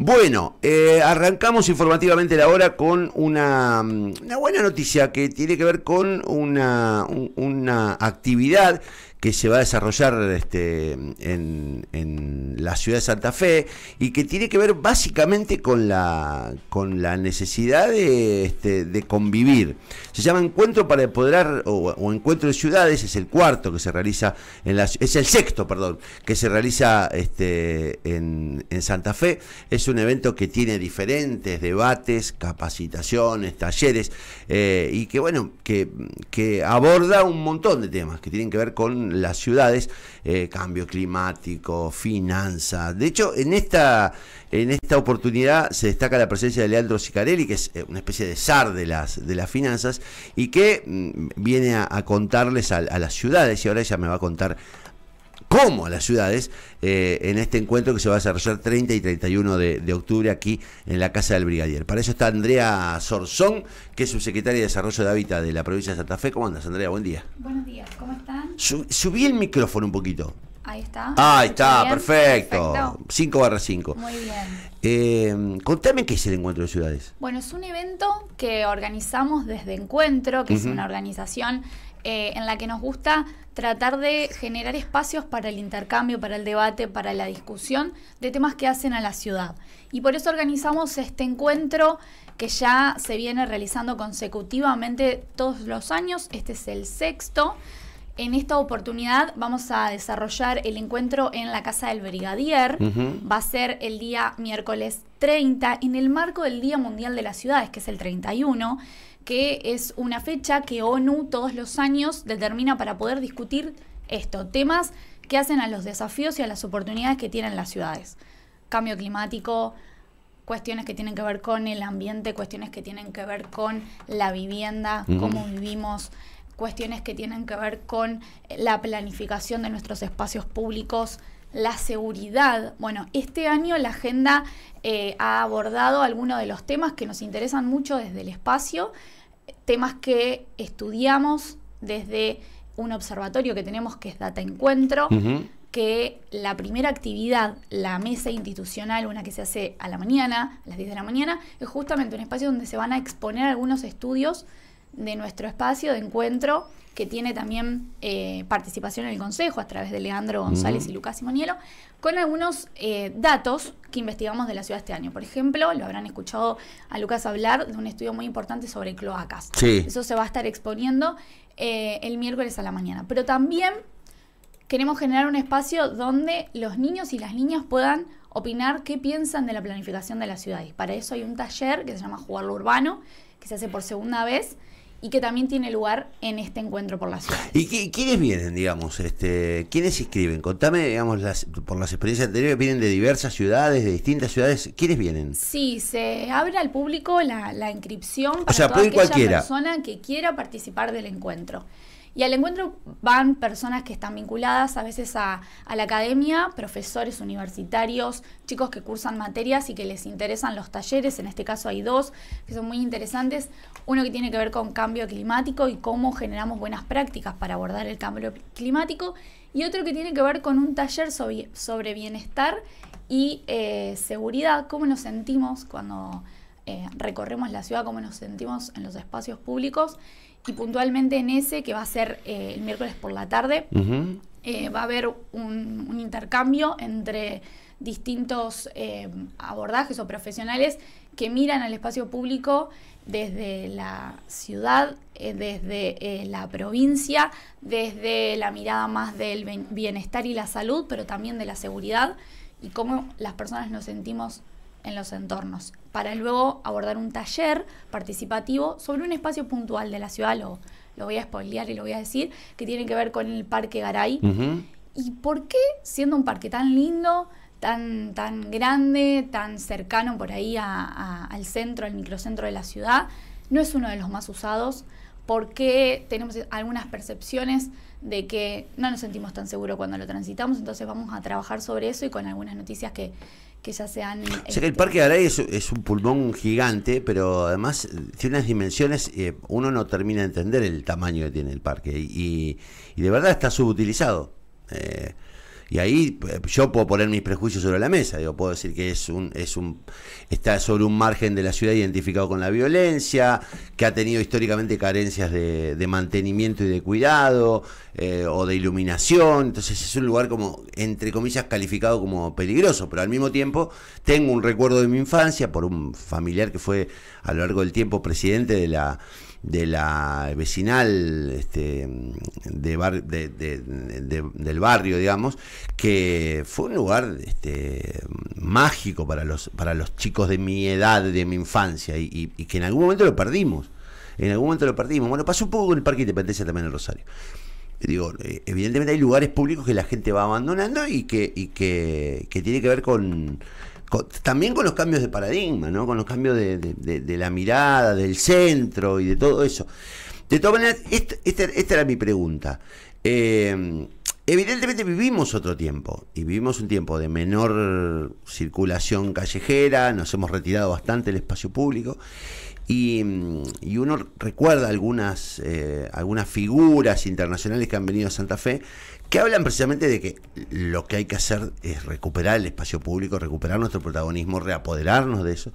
Bueno, eh, arrancamos informativamente la hora con mm, una, buena noticia que tiene que ver con una, una actividad que se va a desarrollar este, en, en, la ciudad de Santa Fe y que tiene que ver básicamente con la, con la necesidad de, este, de convivir. Se llama Encuentro para Empoderar o, Encuentro de Ciudades, es el cuarto que se realiza, en la, es el sexto, perdón, que se realiza este, en, Santa Fe. Es un evento que tiene diferentes debates, capacitaciones, talleres eh, y que, bueno, que, que aborda un montón de temas que tienen que ver con las ciudades, eh, cambio climático, finanzas, De hecho, en esta, en esta oportunidad se destaca la presencia de Leandro Sicarelli, que es eh, una especie de zar de las, finanzas, y que mm, viene a, contarles a, las ciudades, y ahora ella me va a contar como a las ciudades eh, en este encuentro que se va a desarrollar 30 y 31 de, de, octubre aquí en la Casa del Brigadier. Para eso está Andrea Sorzón, que es subsecretaria de Desarrollo de Hábitat de la provincia de Santa Fe. ¿Cómo andas, Andrea? Buen día. Buenos días, ¿cómo están? subí el micrófono un poquito. Ahí está. Ahí está, perfecto. 5 barra 5. Muy bien. Eh, contame qué es el Encuentro de Ciudades. Bueno, es un evento que organizamos desde Encuentro, que es una organización eh, en la que nos gusta tratar de generar espacios para el intercambio, para el debate, para la discusión de temas que hacen a la ciudad. Y por eso organizamos este encuentro que ya se viene realizando consecutivamente todos los años. Este es el sexto. En esta oportunidad vamos a desarrollar el encuentro en la Casa del Brigadier. Va a ser el día miércoles 30 en el marco del Día Mundial de las Ciudades, que es el 31, que es una fecha que ONU todos los años determina para poder discutir esto, temas que hacen a los desafíos y a las oportunidades que tienen las ciudades. Cambio climático, cuestiones que tienen que ver con el ambiente, cuestiones que tienen que ver con la vivienda, cómo vivimos cuestiones que tienen que ver con eh, la planificación de nuestros espacios públicos, la seguridad. Bueno, este año la agenda eh, ha abordado algunos de los temas que nos interesan mucho desde el espacio, temas que estudiamos desde un observatorio que tenemos que es Data Encuentro. que la primera actividad, la mesa institucional, una que se hace a la mañana, a las 10 de la mañana, es justamente un espacio donde se van a exponer algunos estudios de nuestro espacio de encuentro que tiene también eh, participación en el Consejo a través de Leandro González y Lucas Simonielo, con algunos eh, datos que investigamos de la ciudad este año. Por ejemplo, lo habrán escuchado a Lucas hablar de un estudio muy importante sobre cloacas. Eso se va a estar exponiendo eh, el miércoles a la mañana. Pero también queremos generar un espacio donde los niños y las niñas puedan opinar qué piensan de la planificación de la ciudad. Y Para eso hay un taller que se llama Jugar Urbano, que se hace por segunda vez y que también tiene lugar en este encuentro por la ciudad. ¿Y quiénes vienen, digamos? Este, ¿Quiénes se inscriben? Contame, digamos, las, por las experiencias anteriores, vienen de diversas ciudades, de distintas ciudades. ¿Quiénes vienen? Sí, se abre al público la, la inscripción para o sea, persona que quiera participar del encuentro. Y al encuentro van personas que están vinculadas a veces a, la academia, profesores universitarios, chicos que cursan materias y que les interesan los talleres. En este caso hay dos que son muy interesantes. Uno que tiene que ver con cambio climático y cómo generamos buenas prácticas para abordar el cambio climático. Y otro que tiene que ver con un taller sobre, bienestar y eh, seguridad, cómo nos sentimos cuando eh, recorremos la ciudad, cómo nos sentimos en los espacios públicos y puntualmente en ese, que va a ser eh, el miércoles por la tarde, eh, va a haber un, intercambio entre distintos eh, abordajes o profesionales que miran al espacio público desde la ciudad, desde la provincia, desde la mirada más del bienestar y la salud, pero también de la seguridad y cómo las personas nos sentimos en los entornos, para luego abordar un taller participativo sobre un espacio puntual de la ciudad, lo, lo voy a spoilear y lo voy a decir, que tiene que ver con el Parque Garay. ¿Y por qué, siendo un parque tan lindo, tan, tan grande, tan cercano por ahí al centro, al microcentro de la ciudad, no es uno de los más usados? ¿Por qué tenemos algunas percepciones de que no nos sentimos tan seguros cuando lo transitamos? Entonces vamos a trabajar sobre eso y con algunas noticias que, que ya sean... O sea que el este, Parque de es, es un pulmón gigante, pero además tiene unas dimensiones, eh, uno no termina de entender el tamaño que tiene el parque y, de verdad está subutilizado. Eh, y ahí eh, yo puedo poner mis prejuicios sobre la mesa, digo, puedo decir que es un, es un, está sobre un margen de la ciudad identificado con la violencia, que ha tenido históricamente carencias de, mantenimiento y de cuidado, eh, o de iluminación, entonces es un lugar como, entre comillas, calificado como peligroso, pero al mismo tiempo tengo un recuerdo de mi infancia por un familiar que fue a lo largo del tiempo presidente de la de la vecinal este, de, bar, de, del barrio, digamos, que fue un lugar este, mágico para los, para los chicos de mi edad, de mi infancia, y, que en algún momento lo perdimos. En algún momento lo perdimos. Bueno, pasó un poco con el Parque Independencia también en Rosario. Digo, eh, evidentemente hay lugares públicos que la gente va abandonando y que, y que, que tiene que ver con también con los cambios de paradigma, ¿no? Con los cambios de, la mirada, del centro y de todo eso. De todas maneras, este, este, esta, era mi pregunta. Eh, evidentemente vivimos otro tiempo y vivimos un tiempo de menor circulación callejera, nos hemos retirado bastante el espacio público y, uno recuerda algunas, eh, algunas figuras internacionales que han venido a Santa Fe que hablan precisamente de que lo que hay que hacer es recuperar el espacio público, recuperar nuestro protagonismo, reapoderarnos de eso.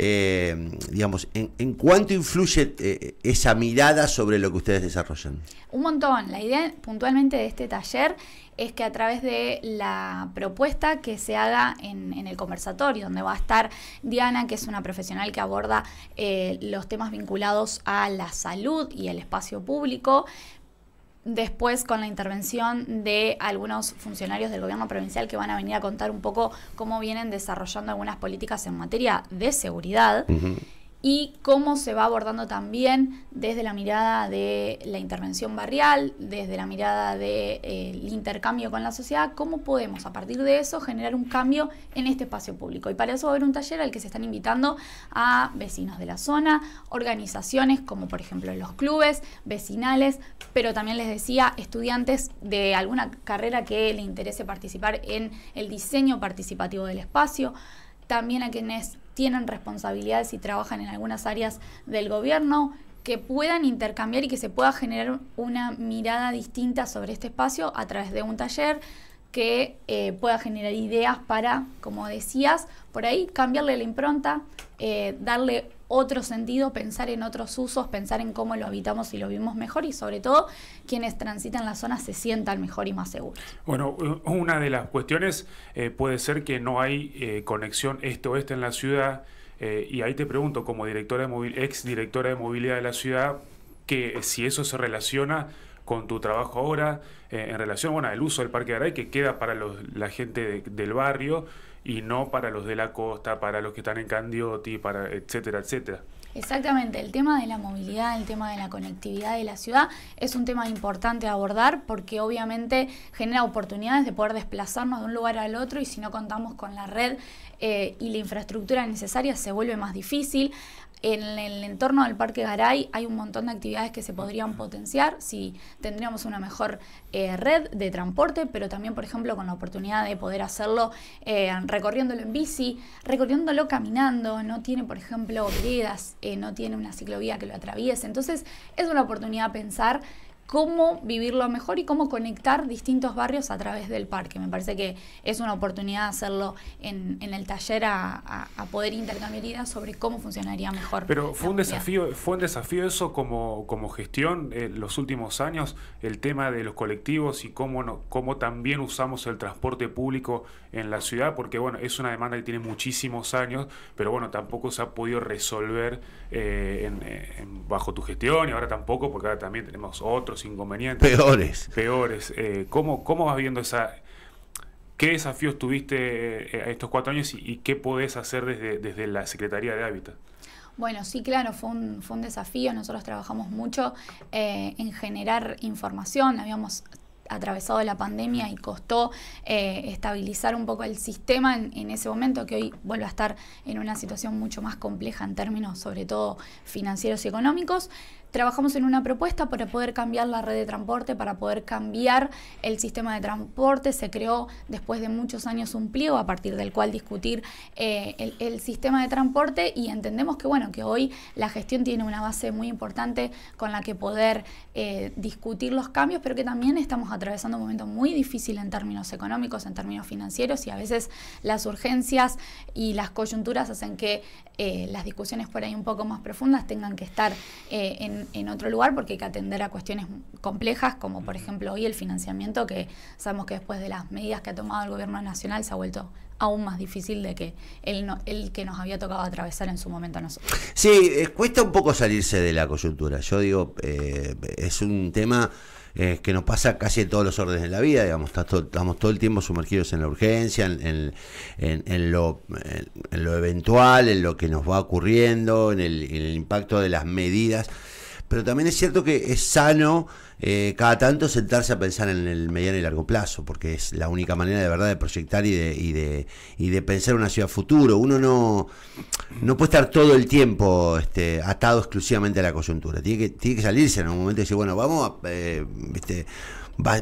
Eh, digamos, en, cuánto influye eh, esa mirada sobre lo que ustedes desarrollan? Un montón. La idea puntualmente de este taller es que a través de la propuesta que se haga en, el conversatorio, donde va a estar Diana, que es una profesional que aborda eh, los temas vinculados a la salud y el espacio público, después con la intervención de algunos funcionarios del gobierno provincial que van a venir a contar un poco cómo vienen desarrollando algunas políticas en materia de seguridad y cómo se va abordando también desde la mirada de la intervención barrial, desde la mirada del eh, intercambio con la sociedad, cómo podemos a partir de eso generar un cambio en este espacio público. Y para eso va a haber un taller al que se están invitando a vecinos de la zona, organizaciones como por ejemplo los clubes, vecinales, pero también les decía estudiantes de alguna carrera que le interese participar en el diseño participativo del espacio, también a quienes tienen responsabilidades y trabajan en algunas áreas del gobierno, que puedan intercambiar y que se pueda generar una mirada distinta sobre este espacio a través de un taller que eh, pueda generar ideas para, como decías, por ahí cambiarle la impronta, eh, darle otro sentido, pensar en otros usos, pensar en cómo lo habitamos y lo vivimos mejor y sobre todo quienes transitan la zona se sientan mejor y más seguros. Bueno, una de las cuestiones eh, puede ser que no hay eh, conexión este-oeste en la ciudad eh, y ahí te pregunto como directora de ex directora de movilidad de la ciudad que si eso se relaciona con tu trabajo ahora en relación bueno, al uso del Parque de Garay que queda para la gente del barrio y no para los de la costa, para los que están en Candioti, para etcétera, etcétera. Exactamente, el tema de la movilidad, el tema de la conectividad de la ciudad es un tema importante a abordar porque obviamente genera oportunidades de poder desplazarnos de un lugar al otro y si no contamos con la red eh, y la infraestructura necesaria se vuelve más difícil. En el entorno del Parque Garay hay un montón de actividades que se podrían potenciar si tendríamos una mejor eh, red de transporte, pero también, por ejemplo, con la oportunidad de poder hacerlo eh, recorriéndolo en bici, recorriéndolo caminando, no tiene, por ejemplo, veredas, eh, no tiene una ciclovía que lo atraviese. Entonces, es una oportunidad pensar cómo vivirlo mejor y cómo conectar distintos barrios a través del parque. Me parece que es una oportunidad de hacerlo en, el taller a, poder intercambiar ideas sobre cómo funcionaría mejor. Pero fue un desafío, fue un desafío eso como, gestión en eh, los últimos años, el tema de los colectivos y cómo cómo también usamos el transporte público en la ciudad, porque bueno, es una demanda que tiene muchísimos años, pero bueno, tampoco se ha podido resolver eh, eh, bajo tu gestión y ahora tampoco, porque ahora también tenemos otros inconvenientes. Peores. Peores. Eh, ¿cómo, vas viendo esa... ¿Qué desafíos tuviste eh, estos cuatro años y, qué podés hacer desde, desde la Secretaría de Hábitat? Bueno, sí, claro, fue un, fue un desafío. Nosotros trabajamos mucho eh, en generar información. Habíamos atravesado la pandemia y costó eh, estabilizar un poco el sistema en, ese momento, que hoy vuelve a estar en una situación mucho más compleja en términos sobre todo financieros y económicos. Trabajamos en una propuesta para poder cambiar la red de transporte, para poder cambiar el sistema de transporte. Se creó después de muchos años un pliego a partir del cual discutir eh, el, sistema de transporte y entendemos que bueno, que hoy la gestión tiene una base muy importante con la que poder eh, discutir los cambios, pero que también estamos atravesando un momento muy difícil en términos económicos, en términos financieros y a veces las urgencias y las coyunturas hacen que eh, las discusiones por ahí un poco más profundas tengan que estar eh, en, otro lugar porque hay que atender a cuestiones complejas como por ejemplo hoy el financiamiento que sabemos que después de las medidas que ha tomado el gobierno nacional se ha vuelto aún más difícil de que el, el que nos había tocado atravesar en su momento a nosotros. Sí, eh, cuesta un poco salirse de la coyuntura. Yo digo, es un tema eh, que nos pasa casi en todos los órdenes de la vida, digamos, estamos todo el tiempo sumergidos en la urgencia, en, en, en, lo, eventual, en lo que nos va ocurriendo, en el impacto de las medidas pero también es cierto que es sano eh, cada tanto sentarse a pensar en el mediano y largo plazo, porque es la única manera de verdad de proyectar y de, y de, y de pensar una ciudad futuro. Uno no, no puede estar todo el tiempo este, atado exclusivamente a la coyuntura, tiene que, que salirse en un momento y decir, bueno, vamos a... este,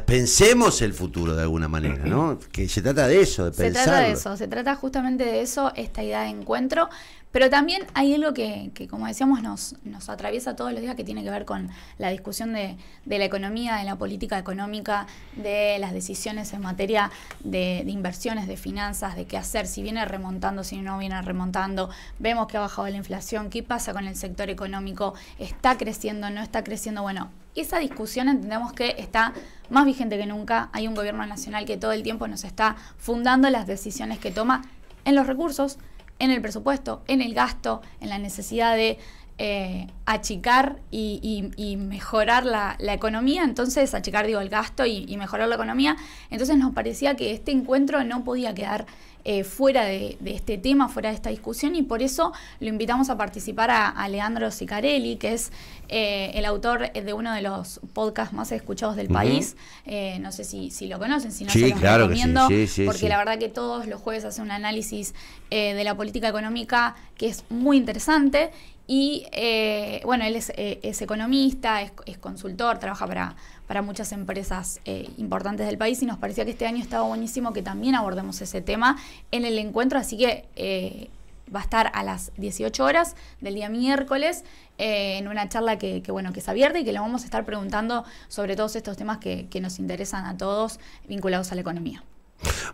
pensemos el futuro de alguna manera, ¿no? Que se trata de eso, de pensar. Se trata de eso, se trata justamente de eso, esta idea de encuentro, pero también hay algo que, que como decíamos, nos, atraviesa todos los días que tiene que ver con la discusión de, la economía, de la política económica, de las decisiones en materia de, de, inversiones, de finanzas, de qué hacer, si viene remontando, si no viene remontando, vemos que ha bajado la inflación, qué pasa con el sector económico, está creciendo, no está creciendo, bueno. Esa discusión entendemos que está más vigente que nunca. Hay un gobierno nacional que todo el tiempo nos está fundando las decisiones que toma en los recursos, en el presupuesto, en el gasto, en la necesidad de eh, achicar y, mejorar la, economía, entonces achicar digo el gasto y, mejorar la economía, entonces nos parecía que este encuentro no podía quedar eh, fuera de, este tema, fuera de esta discusión y por eso lo invitamos a participar a, Leandro Sicarelli, que es eh, el autor de uno de los podcasts más escuchados del país, eh, no sé si, lo conocen, si no sí, se claro recomiendo, porque la verdad que todos los jueves hace un análisis de la política económica que es muy interesante y eh, bueno, él es, eh, economista, es, consultor, trabaja para, muchas empresas eh, importantes del país y nos parecía que este año estaba buenísimo que también abordemos ese tema en el encuentro, así que va a estar a las 18 horas del día miércoles en una charla que, bueno, que es abierta y que le vamos a estar preguntando sobre todos estos temas que nos interesan a todos vinculados a la economía.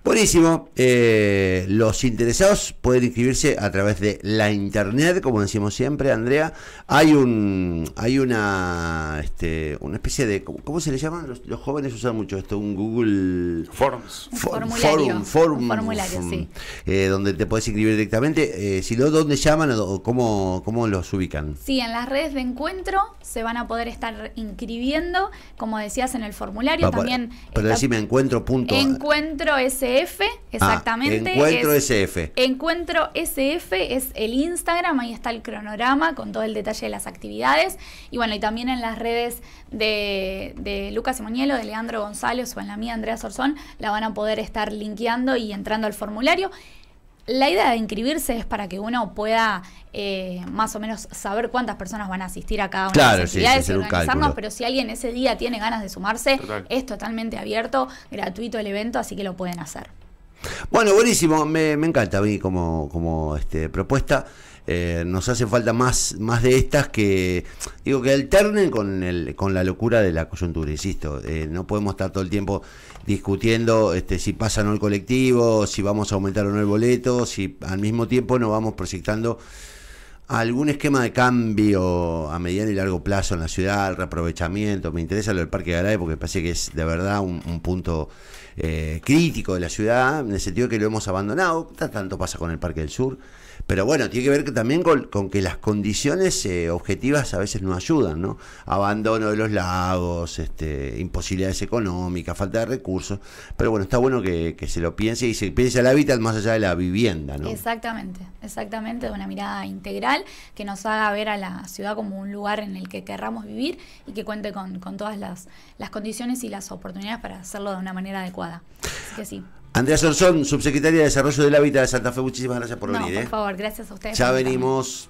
Buenísimo. Eh, los interesados pueden inscribirse a través de la internet, como decimos siempre, Andrea. Hay un, hay una, este, una especie de, ¿cómo, se le llama? Los, jóvenes usan mucho esto, un Google Forms, formulario, formulario sí. Eh, donde te puedes inscribir directamente. Eh, si no, ¿dónde llaman o cómo, los ubican? Sí, en las redes de encuentro se van a poder estar inscribiendo, como decías en el formulario también. Pero, pero decime encuentro punto. Encuentro SF, ah, exactamente. Encuentro SF. Encuentro SF es el Instagram, ahí está el cronograma con todo el detalle de las actividades. Y bueno, y también en las redes de, de Lucas Moñelo, de Leandro González o en la mía, Andrea Sorzón, la van a poder estar linkeando y entrando al formulario. La idea de inscribirse es para que uno pueda eh, más o menos saber cuántas personas van a asistir a cada una de las actividades y organizarnos, pero si alguien ese día tiene ganas de sumarse, es totalmente abierto, gratuito el evento, así que lo pueden hacer. Bueno, buenísimo, me, encanta a mí como, como este, propuesta. Eh, nos hace falta más, de estas que, digo, que alternen con, el, con la locura de la coyuntura, insisto, eh, no podemos estar todo el tiempo discutiendo este, si pasa o no el colectivo, si vamos a aumentar o no el boleto, si al mismo tiempo no vamos proyectando algún esquema de cambio a mediano y largo plazo en la ciudad, el reaprovechamiento. Me interesa lo del Parque de Garay porque parece que es de verdad un, punto eh, crítico de la ciudad, en el sentido que lo hemos abandonado. Tanto pasa con el Parque del Sur. Pero bueno, tiene que ver que también con, que las condiciones eh, objetivas a veces no ayudan, ¿no? Abandono de los lagos, este, imposibilidades económicas, falta de recursos. Pero bueno, está bueno que, se lo piense y se piense el hábitat más allá de la vivienda, ¿no? Exactamente, exactamente, de una mirada integral que nos haga ver a la ciudad como un lugar en el que querramos vivir y que cuente con, con todas las, las condiciones y las oportunidades para hacerlo de una manera adecuada. Así que sí. Andrea Sorzón, subsecretaria de Desarrollo del Hábitat de Santa Fe, muchísimas gracias por no, venir. Por ¿eh? favor, gracias a ustedes. Ya venimos.